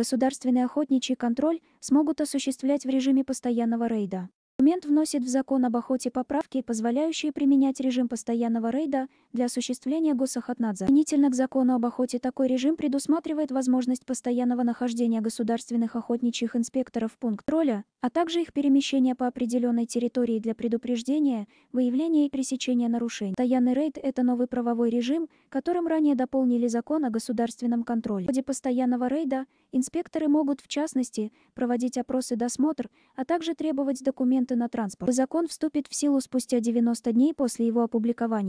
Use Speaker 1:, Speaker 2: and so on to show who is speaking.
Speaker 1: государственный охотничий контроль смогут осуществлять в режиме постоянного рейда. Документ вносит в закон об охоте поправки, позволяющие применять режим постоянного рейда для осуществления госохотнадза. Применительно к закону об охоте такой режим предусматривает возможность постоянного нахождения государственных охотничьих инспекторов пункт роля, а также их перемещения по определенной территории для предупреждения, выявления и пресечения нарушений. Постоянный рейд – это новый правовой режим, которым ранее дополнили закон о государственном контроле. В ходе постоянного рейда инспекторы могут, в частности, проводить опросы досмотр, а также требовать документы на транспорт. Закон вступит в силу спустя 90 дней после его опубликования.